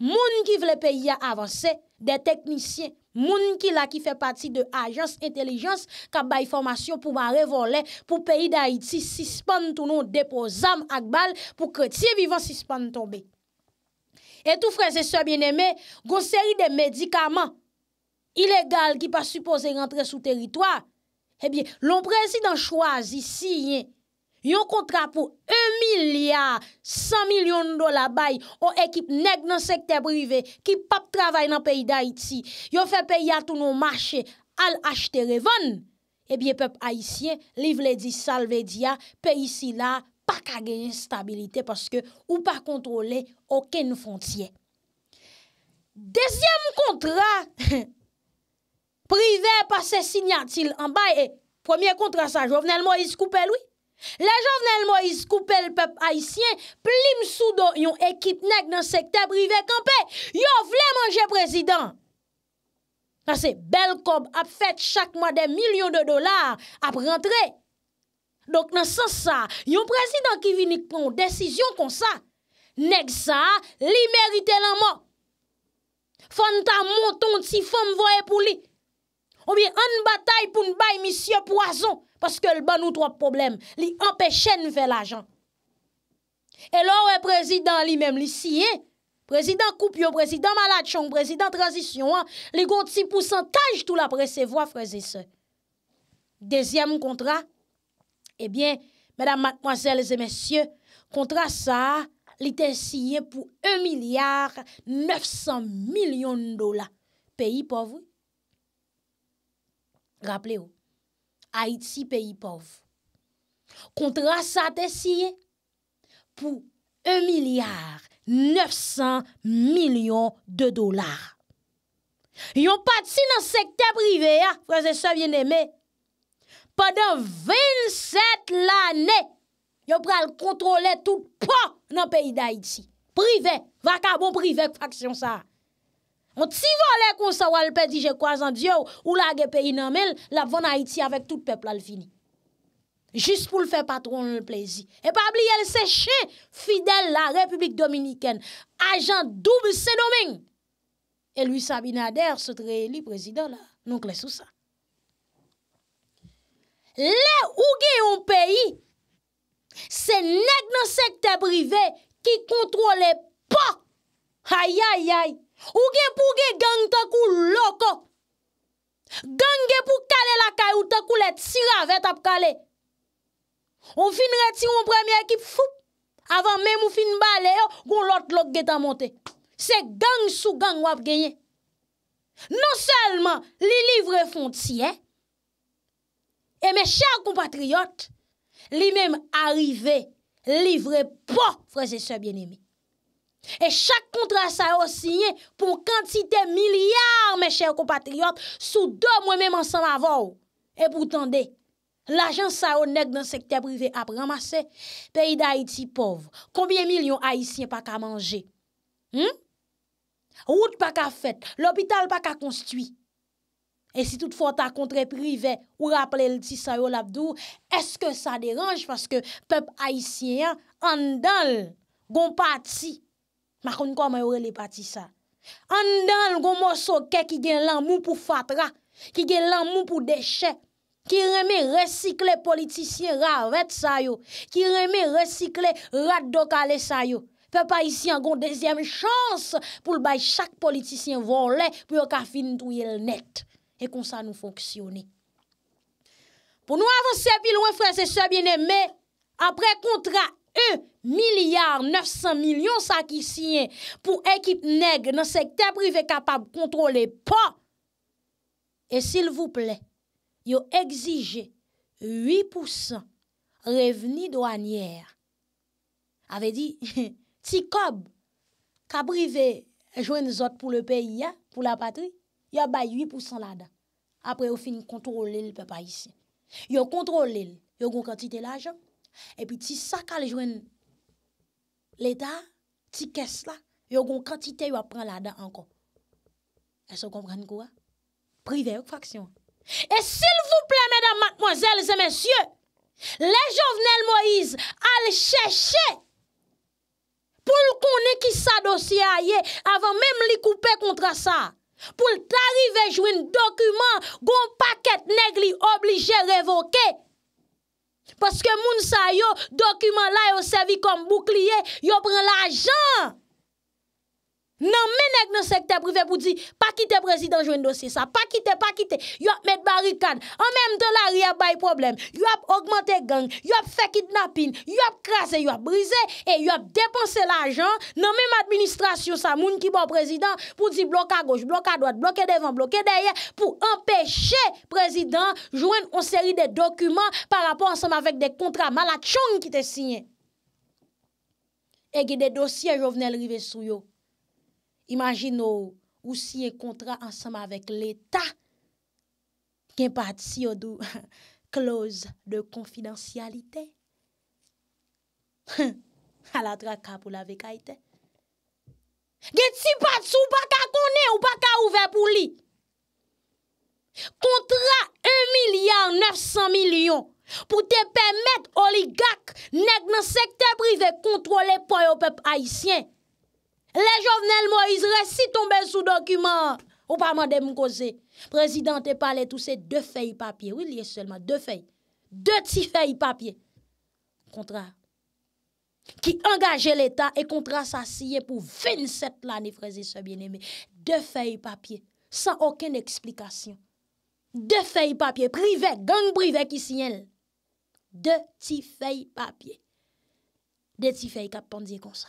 Moun ki vle peyi a avanse, de teknisyen, moun ki la ki fe pati de ajans, intelijans, ka bay formasyon pou ma revole pou peyi da iti sispande tou nou depozam akbal pou kretye vivan sispande tombe. Etou freze so bieneme, gonseri de medikaman, ilegal ki pa suppose rentre sou teritwa, ebyen, eh lom prezi dan chwazi siyen. yon kontra pou 1 milyar 100 milyon dola bay ou ekip neg nan sekte prive ki pap travay nan peyi da iti yon fe peyi a tou nou mache al achte revan ebyen pepe a isye, liv le di salve di a, peyi si la pa kage instabilite ou pa kontrole oken fontye Dezyem kontra prive pa se signatil an bay e premier kontra sa jovenel mo yis koupe lwi La jan vnen l mo is koupe l pep haisyen Plim sou do yon ekip nek Nan sekte prive kampe Yo vle manje prezident Nan se bel kob ap fet Chak mwa de milyon de dolar Ap rentre Dok nan san sa Yon prezident ki vini kon desisyon kon sa Neg sa li merite la mo Fanta monton Ti fom voye pou li Ou bi an batay Poun bay misye poason Paske l ban nou trope problem, li empèche n ve l ajan. E lor, prezidant li mèm li siye, prezidant koupio, prezidant malachon, prezidant transisyon, li gonti pou santaj tou la presevo a freze se. Dezyem kontra, ebyen, eh mèdam matmoazèl zè mèsyè, kontra sa, li te siye pou 1 milyar 900 milyon dola. Peyi pou avou? Raple ou? Haïti, peyi pov, kontra sa te siye pou 1.900.000.000 de dolar. Yon pati nan sekte prive, ya, fransè sa vye neme, padan 27 l'anè, yon pral kontrole tout po nan peyi da Haïti. Prive, vakabon prive, faksyon sa a. On ti vo le konsa wale pedi je kwa zan diyo ou la ge peyi nanmel, la vona iti avek tout pepl al fini. Jist pou l fe patron l plezi. E pa bli el seche, fidel la Republik Dominiken, ajan dub e se domen. E lui Sabinader, sotre li prezident la, non klesou sa. Le ouge yon peyi, se neg nan sekte brive ki kontrole pa. Hayayay, Ou gen pou gen gen te kou loko, gen gen pou kale lakay ou te kou le tira ve tap kale. Ou fin reti ou premye ekip foup, avan men ou fin bale yo, kon lot loke gen ta monte. Se gen sou gen wap genye. Non selman li livre fon tiye, e me chakou patriyot, li menm arrive livre po, freze se bien emi. E chak kontra sa yo sinye pou kantite milyar, me chèr kompatriot, sou do mwen menman san ma vò. E pou tende, la jan sa yo neg nan sekte privè ap ramase, peyi da iti pov. Koubyen milyon Haitien pa ka manje? Wout hmm? pa ka fèt, l'opital pa ka konstwi. E si tout fò ta kontre privè ou rappele l'ti sa yo labdou, eske sa deranj fòske pep Haitien andal gompati. makoun kwa mwen yore le pati sa. An dan gomo soke ki gen lan moun pou fatra, ki gen lan moun pou deshe, ki reme resikle politisyen ravet sayo, ki reme resikle rat do kale sayo. Pe pa isi an goun dezyem chans pou l bay chak politisyen volè pou yon ka fin tou yel net. E kon sa nou fonksyonè. Pou nou avansè pil wè frè se se bienemè, apre kontra yon, Milyard, nefsant milyon sakisyen pou ekip neg nan sekte privé kapab kontrole pa. E sil vou ple, yo exije 8% reveni douanier. Ave di, ti kob, ka privé, jouen zot pou le peyi, pou la patri, yo bay 8% la da. Apre yo fin kontrole l pepa isi. Yo kontrole l, yo goun kanti te la jom, e pi ti sakal jouen zot, Le ta, ti kes la, yo goun kantite yo apren la da ankon. E so goun pran gouwa? Prive yon faksyon. E sil vou ple, mèdam matmozèl, zè mèsyè, le jovnel Moïse al chè chè pou l konè ki sa dosye a ye avan mèm li koupe kontra sa pou l tarive jwen dokumen goun pakèt negli oblijè revoke Paske moun sa yo, dokumen la yo servi kom boukliye, yo pren l'ajan! nan men ek nan sekte privè pou di pa kite prezident jwen dosye sa pa kite, pa kite, yop met barikad an menm de la ria bay problem yop augmente gang, yop fekid napin yop krasè, yop brise e yop depanse l'ajan nan menm administrasyon sa moun ki bon prezident pou di blok a goj, blok a doj, blok e devan blok e deye, pou empèche prezident jwen onseri de dokumen par rapport ansem avèk de kontra malachon ki te sinye e gè de dosye jo vnen l'rive sou yo Imagin nou, ou si yon kontra ansem avèk l'Etat, gen pat si yon dou klose de konfidansyalite, ala dra kap ou la vek aite. Gen ti pat sou pa ka konen ou pa ka ouve pou li. Kontra 1 milyon 900 milyon pou te pèmèt oligak neg nan sekte prive kontrole pou yo pep haisyen. Le jovenel Moïse resi tombe sou dokumant. Ou pa mande mkose. Prezident te pale tou se de fey papye. Ou liye selman de fey. De ti fey papye. Kontra. Ki angaje l'Etat e kontra sa siye pou fin set la ne freze se bieneme. De fey papye. San oken eksplikasyon. De fey papye. Privek, gang privek isi yel. De ti fey papye. De ti fey kap pandye konsa.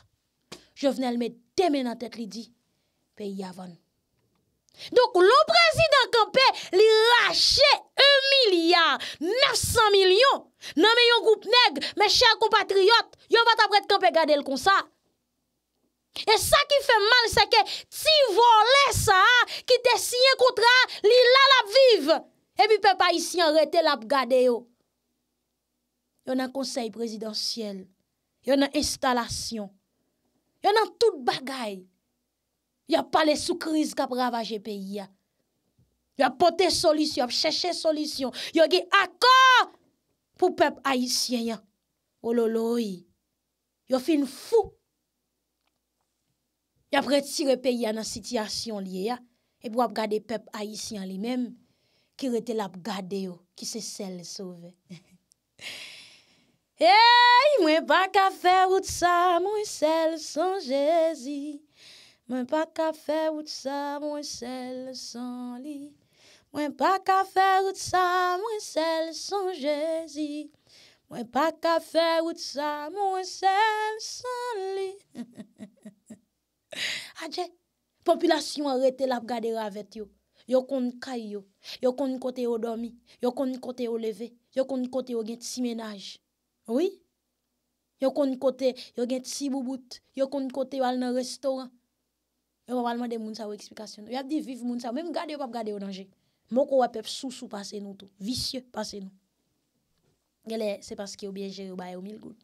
Je vnen el me teme nan tek li di, pe yavon. Donk lo prezident kampe, li rache 1 milyan, 900 milyon, nan me yon goup neg, me chèr kompatriot, yon bat apret kampe gade l kon sa. E sa ki fe mal, sa ke ti volè sa, ki te siye kontra, li lalap vive, e bi pe pa isi an rete lap gade yo. Yon an konsey prezidentiel, yon an instalasyon, Yo nan tout bagay. Yo pale sou kriz kap ravaje peyi ya. Yo apote solisyon, ap cheshe solisyon. Yo ge akor pou pep Aisyen ya. Ololo oh yi. Yo fin fou. Yo apre tire peyi ya nan sityasyon li ya. E pou ap gade pep Aisyen li menm. Ki rete la ap gade yo. Ki se sel sove. Eyyy, mwen pa ka fe wout sa, mwen sel san jezi. Mwen pa ka fe wout sa, mwen sel san li. Mwen pa ka fe wout sa, mwen sel san jezi. Mwen pa ka fe wout sa, mwen sel san li. Adje, populasyon a rete la p gade ra avet yo. Yo kon ni kay yo, yo kon ni kote yo dormi, yo kon ni kote yo leve, yo kon ni kote yo gen ti si menaj. Yo kon kote, yo gen tsi bubut. Yo kon kote, yo al nan restoran. Yo wap alman de moun sa ou eksplikasyon. Yo ap di viv moun sa. Mwen mwen gade yo pap gade yo nanje. Mwen kon wap ep sou sou pase nou tou. Visye pase nou. Gale, se paske yo biye jere ou baye ou mil gout.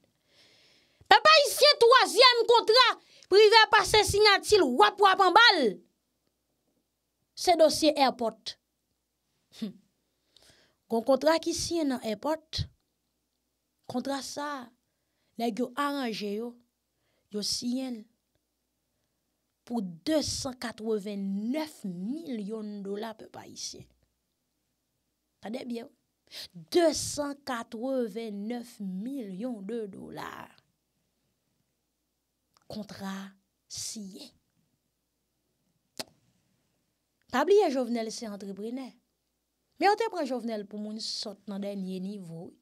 Pe pa isye toazyem kontra prive a pase sinatil wap wap anbal. Se dosye airport. Kon hm. kontra ki sinan airport. Kontra sa, lèk yo aranje yo, yo siyen, pou 289 milyon dolar pe pa isye. Tadebyo? 289 milyon dolar. Kontra siyen. Tabli ya jovenel se entreprenè. Me an te pran jovenel pou moun sot nan denye nivouy.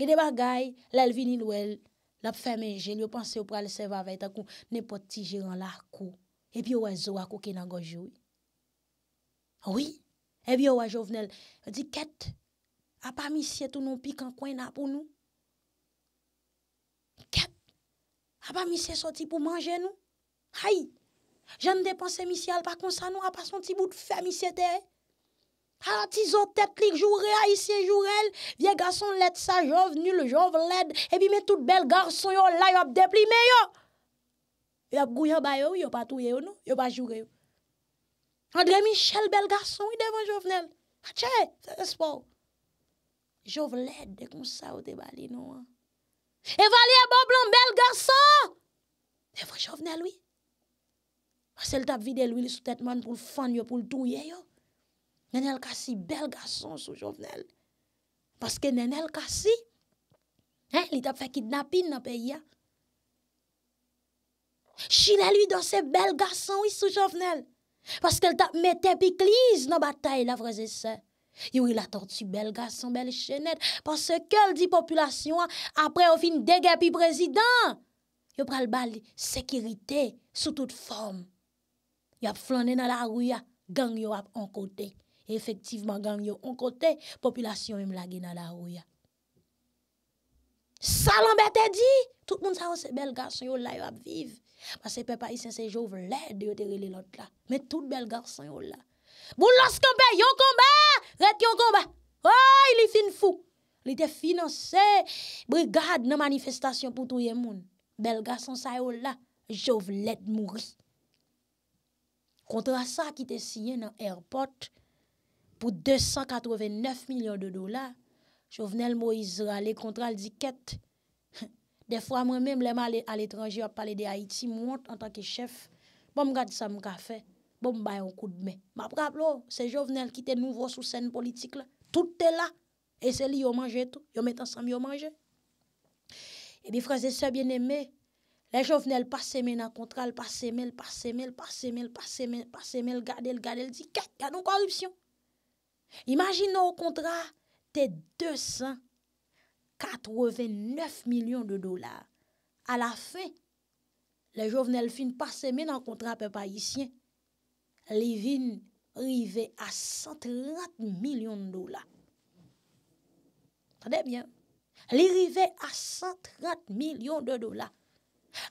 Gede bagay, lèl vinil wèl, lèp femenjen, yo panse yo pral se vavèy ta kou, ne poti jiran lakou, e bi yo wè zo wakou ki nan gojou. Ouwi, e bi yo wè jovnel, yo di ket, a pa misye tou nou pik an kwen apou nou? Ket, a pa misye soti pou manje nou? Hay, jan de panse misye al pa konsa nou, a pa santi bout femisye te e? A la ti zo tet lik, jou rea isye, jou rel, vie gason let sa, jou venil, jou veled, e bi men tout bel garson yo la, yo ap depli me yo. Yo ap gouye bayo, yo pa touye yo nou, yo pa jou reo. Andre Michel bel garson, ah, non, bon yo devan jou venil. A tche, espo. Jou veled, de kon sa ou te bali nou. E vali e bo blon bel garson! Devan jou venil, oui. A sel tap vide lou, li sou tet man pou l'fan yo, pou l'douye yo. Nenel kasi bel gason sou jovnel. Paske nenel kasi, li tap fe kidnapin nan peyi ya. Chile li do se bel gason sou jovnel. Paske li tap metep ikliz nan batay la vreze se. Yo ila tordi bel gason, bel chenet. Paske ke li di populasyon apre yo fin dege pi prezident. Yo pral bali sekirite sou tout form. Yo ap flanen nan la ruya, gang yo ap an kotey. Efektivman gang yo an kote, Populasyon yon lagi nan la ou ya. Sa lan bete di? Tout moun sa yon bel garson yo la yo ap viv. Mas se pe pa yon sese jov led, Yo te rele lot la. Met tout bel garson yo la. Boulos kampè, yon komba! Ret yon komba! Oy, oh, li fin fou! Li te finanse! Brigade nan manifestasyon pou tou yon moun. Bel garson sa yo la, Jov led mouri. Kontra sa ki te siye nan airport, Pou 289 milyon de dolar, jovenel Moïse Rale kontra l diket. De fwa mwen mèm lèman al etranji ap pale de Haiti mwant an tanke chef. Bon mga di sa mka fe, bon mba yon kou d'me. Ma prap lo, se oh, jovenel ki te nouvo sou sen politik la, tout te la. E se li yo manje to, yo metan sa m yo manje. E bi franse se bienemme, le jovenel pa seme nan kontra l, pa seme l, pa seme l, pa seme l, pa seme l, pa seme l, gade l, gade l diket, gade yon korupsyon. Imagin nou kontra te 289 milyon de dolar. A la fe, le joven Elfine passe men an kontra pe pa yisyen, li vin rive a 130 milyon de dolar. Tade bien. Li rive a 130 milyon de dolar.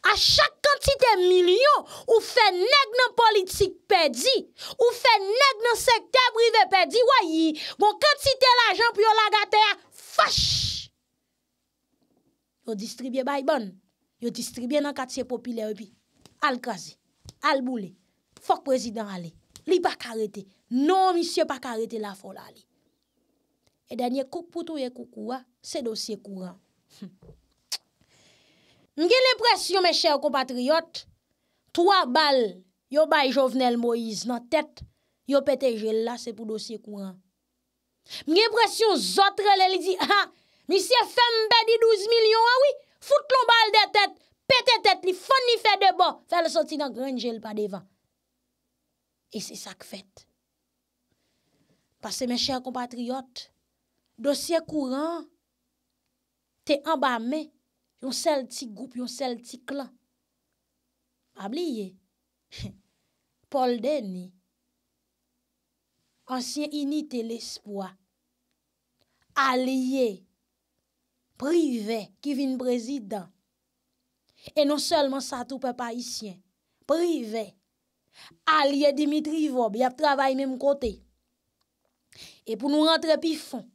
A chak kantite milyon ou fe neg nan politi, ou fe neg nan sekte brive pe di woyi bon katite l ajan pou yon lagate fash yo distribye baybon yo distribye nan katsye popile al kaze, al boule fok prezident ale li pa karete, non misye pa karete la fol ale e danye kouk poutouye koukouwa se dosye kouran hm. mge le presyon me chè ou komatriot 3 bal 3 bal yo bay Jovenel Moïse nan tèt, yo pète gel la, se pou dosye kourant. Mwen epresyon zotre lè li di, aha, misye fè mbe di 12 ah, milyon, ah foute lon bal de tèt, pète tèt li, fò ni fè debò, fè le soti nan gren gel pa devan. E se sak fèt. Pase men chèr kompatriot, dosye kourant, te ambame, yon sel ti goup, yon sel ti klan. Abliye, he, Paul Denis, ansyen inite l'espoi, alye, prive, Kevin Prezident, e non selman sa toupe pa isyen, prive, alye Dimitri Vob, yap travay mèm kote, e pou nou rentre pi fon,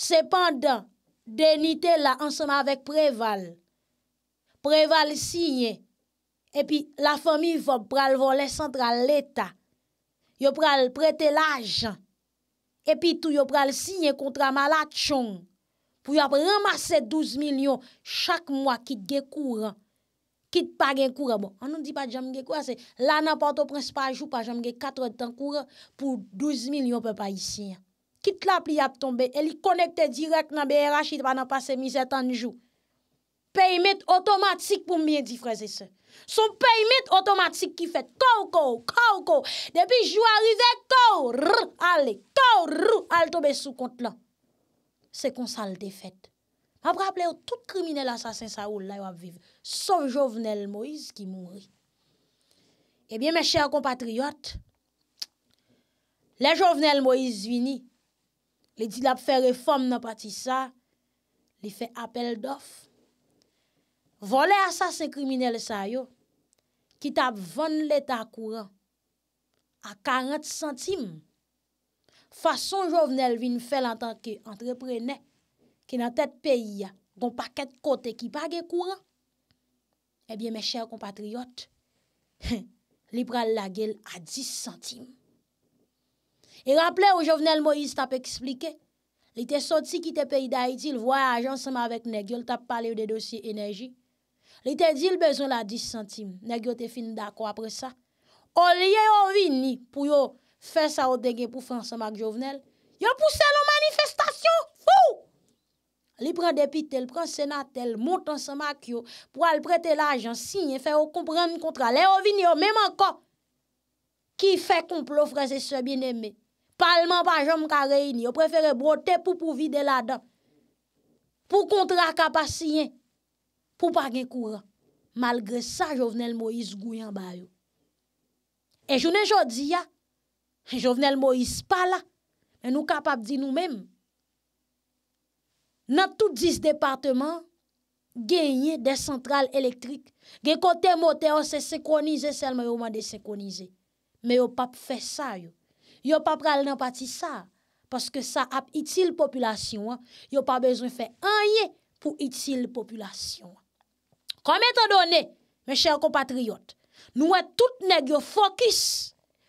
sepandan, denite la anseman avèk Preval, Preval sinye, epi la fami vop pral volen sentral leta, yo pral prete l'ajan, epi tou yo pral sinye kontra malat chon, pou yo ap ramase 12 milyon chak mwa kit ge kouran, kit pa gen kouran bon. An nou di pa jam ge kouran se, la nan pa to prins pa jou pa jam ge katre tan kouran, pou 12 milyon pe pa yi sinye. Kit la pli ap tombe, el yi konekte direk nan BRH yi panan pase 17 jou. Pe yi met otomatik pou mwen difreze se. Sou pey mit otomatik ki fet, kaw kaw, kaw kaw. Depi jou arive, kaw rr, ale, kaw rr, ale tobe sou kont lan. Se konsal defet. Ma praple yo tout kriminele asasin saoul la yo ap viv. Sov jovenel Moïse ki mouri. Ebyen eh men chèr kompatriyot. Le jovenel Moïse vini. Li di la ap fè reform nan pati sa. Li fè apel dof. Vole asasin kriminele sa yo, ki tap von letakouran a 40 centime. Fason jovenel vin fel an tanke entreprene ki nan tet peyi ya gon paket kote ki pagekouran, ebyen eh me chèr kompatriyot, li pral la gel a 10 centime. E rapple ou jovenel Moïse tap eksplike, li te soti ki te peyi da iti, l voyaj ansama avèk neg, yo l tap pale ou de dosye enerji, Li te di l bezon la 10 centime, nek yo te fin da kwa apre sa. O liye o vini pou yo fè sa o denge pou fè an sa mak jovenel. Yo pousse l o manifestasyon. Li pren depite, pren senatel, montan sa mak yo pou al prete l ajan, signe, fè o kompreme kontra. Liye o vini yo mèman kwa ki fè komplo fwese se bin eme. Palman pa jom kare ini, yo prefere brote pou pou vide la dam. Pou kontra kapa signe. pou pa gen kouran. Malgre sa, jo vnen l Moïse Gouyan ba yo. E jounen jodi ya, jo vnen l Moïse pa la, en nou kapap di nou menm. Nan tout 10 departement, gen yè de sentral elektrik. Gen kote motè, an oh, se sekonize selman yo man de sekonize. Men yo pap fè sa yo. Yo pap ral nan pati sa, paske sa ap itil populasyon an, yo pa bezon fè anye pou itil populasyon an. Kome tan donè, mè chèl komatriot, nou wè tout neg yo fokus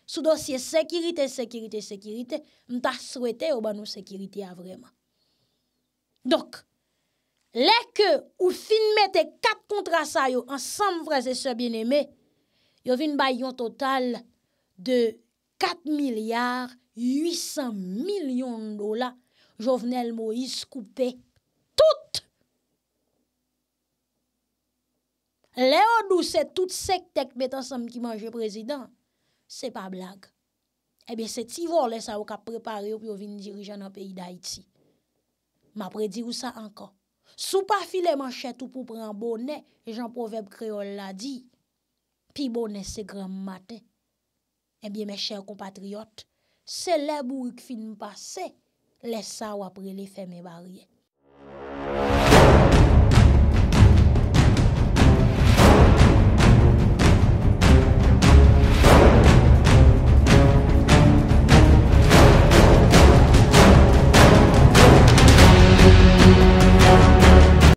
sou dosye sekirite, sekirite, sekirite, mta souwete yo oh, ban nou sekirite ya ah, vreman. Donk, lè ke ou fin mette kat kontrasa yo ansanm vreze se bin eme, yo vin bay yon total de 4 milyar 800 milyon dola, jo vnel mo yis koupe tout. Le odou se tout sek tek betan sam ki manje prezident, se pa blag. Ebe eh se ti vor le sa wak ap prepare yo pi yo vin dirijan an peyi da iti. Ma predir ou sa anka. Sou pa file man chet ou pou pran bonen, jen proverb kreol la di, pi bonen se gran maten. Eh Ebe me chèr kompatriot, se le bou wik film pase, le sa wapre le fèm e barye.